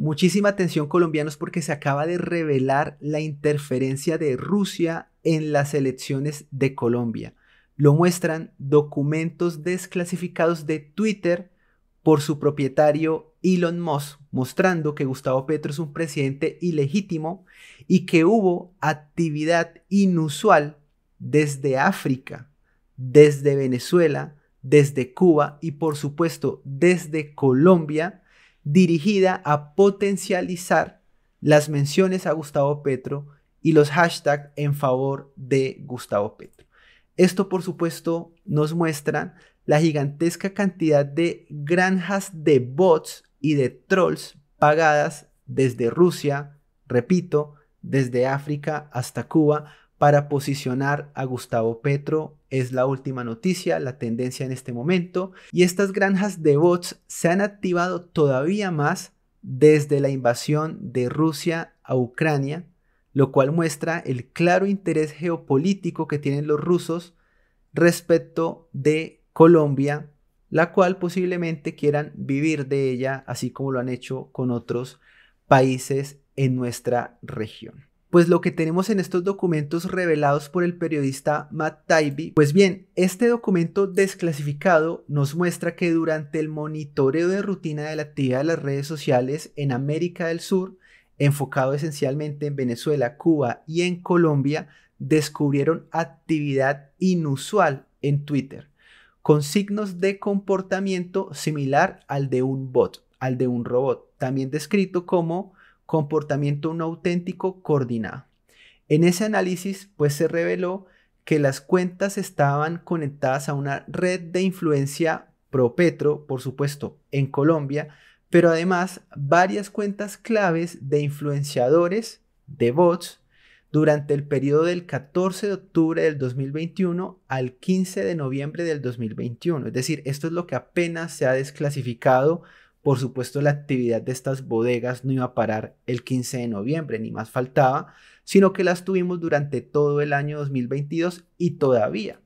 Muchísima atención colombianos porque se acaba de revelar la interferencia de Rusia en las elecciones de Colombia. Lo muestran documentos desclasificados de Twitter por su propietario Elon Musk, mostrando que Gustavo Petro es un presidente ilegítimo y que hubo actividad inusual desde África, desde Venezuela, desde Cuba y por supuesto desde Colombia dirigida a potencializar las menciones a Gustavo Petro y los hashtags en favor de Gustavo Petro. Esto, por supuesto, nos muestra la gigantesca cantidad de granjas de bots y de trolls pagadas desde Rusia, repito, desde África hasta Cuba, para posicionar a Gustavo Petro es la última noticia, la tendencia en este momento, y estas granjas de bots se han activado todavía más desde la invasión de Rusia a Ucrania, lo cual muestra el claro interés geopolítico que tienen los rusos respecto de Colombia, la cual posiblemente quieran vivir de ella, así como lo han hecho con otros países en nuestra región. Pues lo que tenemos en estos documentos revelados por el periodista Matt Taibbi, pues bien, este documento desclasificado nos muestra que durante el monitoreo de rutina de la actividad de las redes sociales en América del Sur, enfocado esencialmente en Venezuela, Cuba y en Colombia, descubrieron actividad inusual en Twitter, con signos de comportamiento similar al de un bot, al de un robot, también descrito como comportamiento no auténtico coordinado. En ese análisis, pues se reveló que las cuentas estaban conectadas a una red de influencia pro Petro, por supuesto, en Colombia, pero además varias cuentas claves de influenciadores, de bots, durante el periodo del 14 de octubre del 2021 al 15 de noviembre del 2021. Es decir, esto es lo que apenas se ha desclasificado por supuesto, la actividad de estas bodegas no iba a parar el 15 de noviembre, ni más faltaba, sino que las tuvimos durante todo el año 2022 y todavía.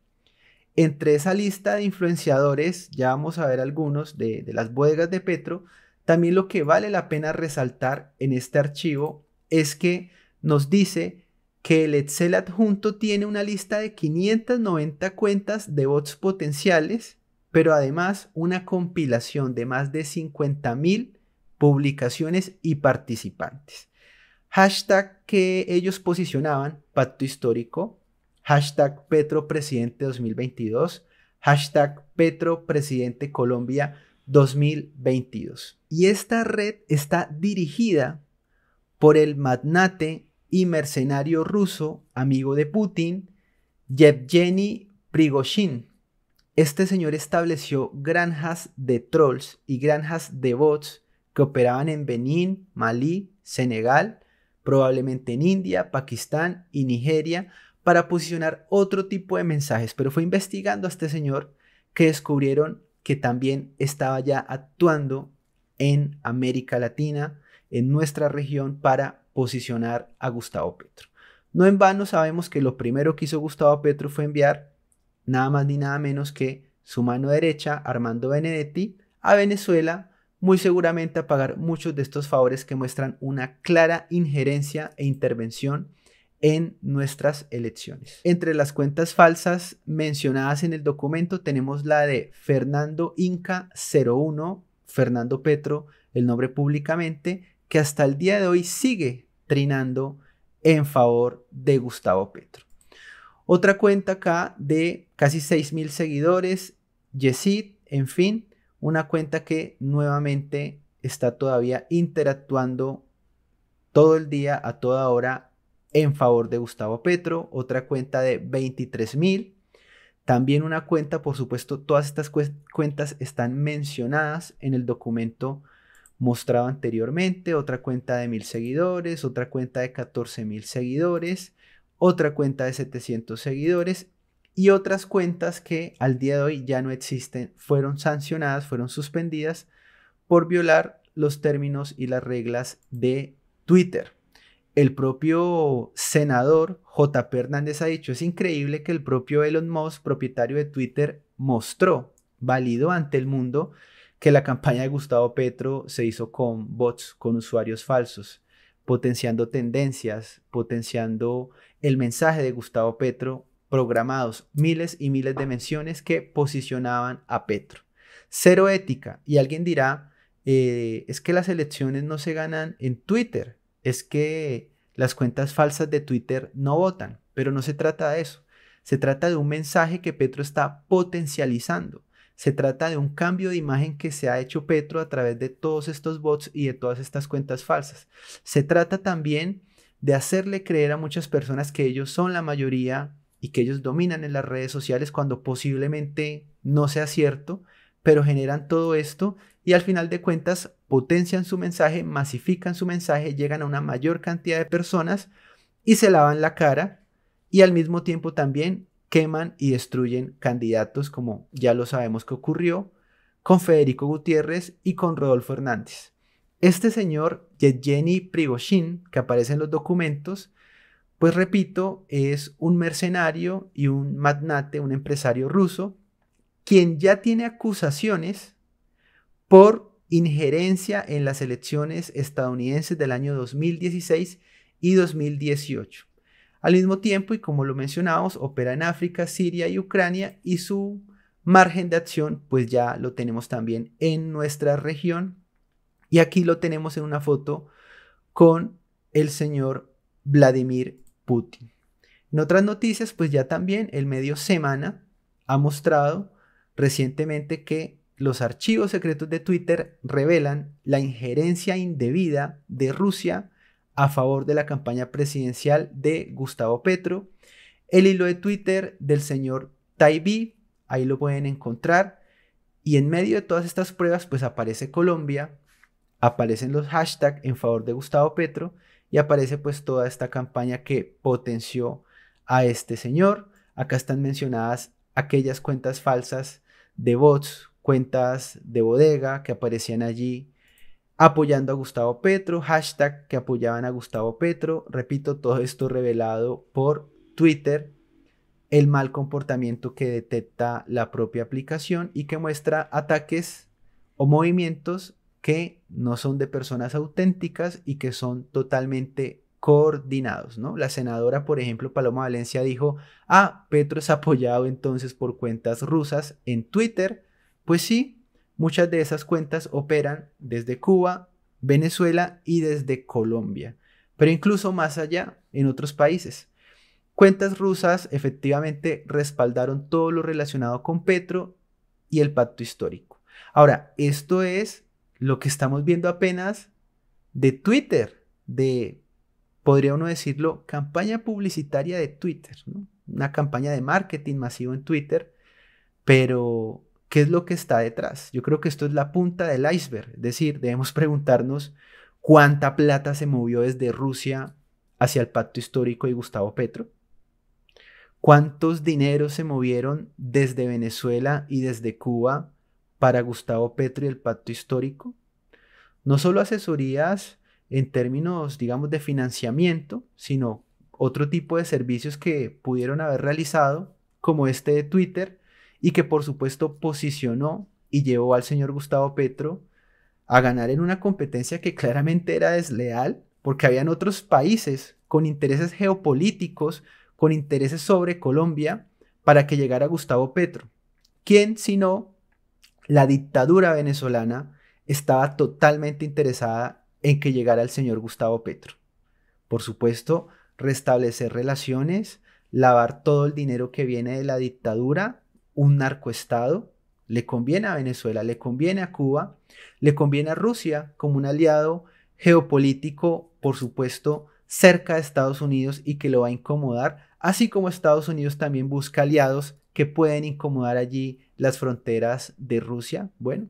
Entre esa lista de influenciadores, ya vamos a ver algunos de, las bodegas de Petro, también lo que vale la pena resaltar en este archivo es que nos dice que el Excel adjunto tiene una lista de 590 cuentas de bots potenciales pero además una compilación de más de 50.000 publicaciones y participantes. Hashtag que ellos posicionaban, Pacto Histórico, hashtag Petro Presidente 2022, hashtag Petro Presidente Colombia 2022. Y esta red está dirigida por el magnate y mercenario ruso, amigo de Putin, Yevgeny Prigozhin, este señor estableció granjas de trolls y granjas de bots que operaban en Benín, Malí, Senegal, probablemente en India, Pakistán y Nigeria, para posicionar otro tipo de mensajes. Pero fue investigando a este señor que descubrieron que también estaba ya actuando en América Latina, en nuestra región, para posicionar a Gustavo Petro. No en vano sabemos que lo primero que hizo Gustavo Petro fue enviar nada más ni nada menos que su mano derecha, Armando Benedetti, a Venezuela, muy seguramente a pagar muchos de estos favores que muestran una clara injerencia e intervención en nuestras elecciones. Entre las cuentas falsas mencionadas en el documento tenemos la de Fernando Inca 01, Fernando Petro, el nombre públicamente, que hasta el día de hoy sigue trinando en favor de Gustavo Petro. Otra cuenta acá de casi 6.000 seguidores, Yesid, en fin, una cuenta que nuevamente está todavía interactuando todo el día, a toda hora, en favor de Gustavo Petro. Otra cuenta de 23.000. También una cuenta, por supuesto, todas estas cuentas están mencionadas en el documento mostrado anteriormente, otra cuenta de mil seguidores, otra cuenta de 14.000 seguidores, otra cuenta de 700 seguidores y otras cuentas que al día de hoy ya no existen fueron sancionadas, fueron suspendidas por violar los términos y las reglas de Twitter. El propio senador JP Hernández ha dicho, es increíble que el propio Elon Musk, propietario de Twitter, mostró, válido ante el mundo, que la campaña de Gustavo Petro se hizo con bots, con usuarios falsos potenciando tendencias, potenciando el mensaje de Gustavo Petro, programados miles y miles de menciones que posicionaban a Petro. Cero ética. Y alguien dirá, eh, es que las elecciones no se ganan en Twitter, es que las cuentas falsas de Twitter no votan, pero no se trata de eso. Se trata de un mensaje que Petro está potencializando. Se trata de un cambio de imagen que se ha hecho Petro a través de todos estos bots y de todas estas cuentas falsas. Se trata también de hacerle creer a muchas personas que ellos son la mayoría y que ellos dominan en las redes sociales cuando posiblemente no sea cierto, pero generan todo esto y al final de cuentas potencian su mensaje, masifican su mensaje, llegan a una mayor cantidad de personas y se lavan la cara y al mismo tiempo también queman y destruyen candidatos, como ya lo sabemos que ocurrió, con Federico Gutiérrez y con Rodolfo Hernández. Este señor, Yevgeny Prigozhin, que aparece en los documentos, pues repito, es un mercenario y un magnate, un empresario ruso, quien ya tiene acusaciones por injerencia en las elecciones estadounidenses del año 2016 y 2018. Al mismo tiempo, y como lo mencionamos, opera en África, Siria y Ucrania y su margen de acción pues ya lo tenemos también en nuestra región. Y aquí lo tenemos en una foto con el señor Vladimir Putin. En otras noticias, pues ya también el medio Semana ha mostrado recientemente que los archivos secretos de Twitter revelan la injerencia indebida de Rusia a favor de la campaña presidencial de Gustavo Petro, el hilo de Twitter del señor Taibi, ahí lo pueden encontrar, y en medio de todas estas pruebas pues aparece Colombia, aparecen los hashtags en favor de Gustavo Petro y aparece pues toda esta campaña que potenció a este señor. Acá están mencionadas aquellas cuentas falsas de bots, cuentas de bodega que aparecían allí apoyando a Gustavo Petro, hashtag que apoyaban a Gustavo Petro, repito, todo esto revelado por Twitter, el mal comportamiento que detecta la propia aplicación y que muestra ataques o movimientos que no son de personas auténticas y que son totalmente coordinados, ¿no? La senadora, por ejemplo, Paloma Valencia dijo, ah, Petro es apoyado entonces por cuentas rusas en Twitter. Pues sí, Muchas de esas cuentas operan desde Cuba, Venezuela y desde Colombia, pero incluso más allá, en otros países. Cuentas rusas efectivamente respaldaron todo lo relacionado con Petro y el pacto histórico. Ahora, esto es lo que estamos viendo apenas de Twitter, de, podría uno decirlo, campaña publicitaria de Twitter, una campaña de marketing masivo en Twitter, pero ¿Qué es lo que está detrás? Yo creo que esto es la punta del iceberg, es decir, debemos preguntarnos cuánta plata se movió desde Rusia hacia el pacto histórico y Gustavo Petro, cuántos dineros se movieron desde Venezuela y desde Cuba para Gustavo Petro y el pacto histórico, no solo asesorías en términos, digamos, de financiamiento, sino otro tipo de servicios que pudieron haber realizado, como este de Twitter, y que por supuesto posicionó y llevó al señor Gustavo Petro a ganar en una competencia que claramente era desleal porque habían otros países con intereses geopolíticos, con intereses sobre Colombia, para que llegara Gustavo Petro. quien sino la dictadura venezolana estaba totalmente interesada en que llegara el señor Gustavo Petro? Por supuesto, restablecer relaciones, lavar todo el dinero que viene de la dictadura un narcoestado, le conviene a Venezuela, le conviene a Cuba, le conviene a Rusia como un aliado geopolítico, por supuesto, cerca de Estados Unidos y que lo va a incomodar, así como Estados Unidos también busca aliados que pueden incomodar allí las fronteras de Rusia. Bueno,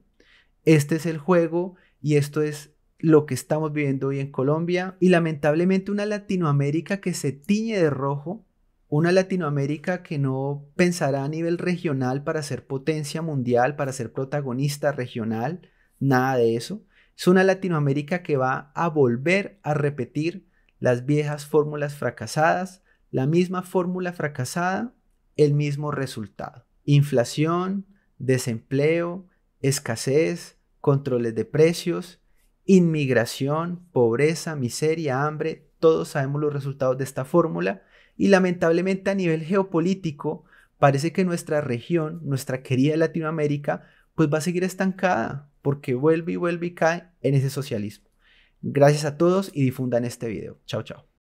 este es el juego y esto es lo que estamos viviendo hoy en Colombia y lamentablemente una Latinoamérica que se tiñe de rojo una Latinoamérica que no pensará a nivel regional para ser potencia mundial, para ser protagonista regional, nada de eso. Es una Latinoamérica que va a volver a repetir las viejas fórmulas fracasadas, la misma fórmula fracasada, el mismo resultado. Inflación, desempleo, escasez, controles de precios, inmigración, pobreza, miseria, hambre, todos sabemos los resultados de esta fórmula y lamentablemente a nivel geopolítico parece que nuestra región, nuestra querida Latinoamérica, pues va a seguir estancada porque vuelve y vuelve y cae en ese socialismo. Gracias a todos y difundan este video. Chao, chao.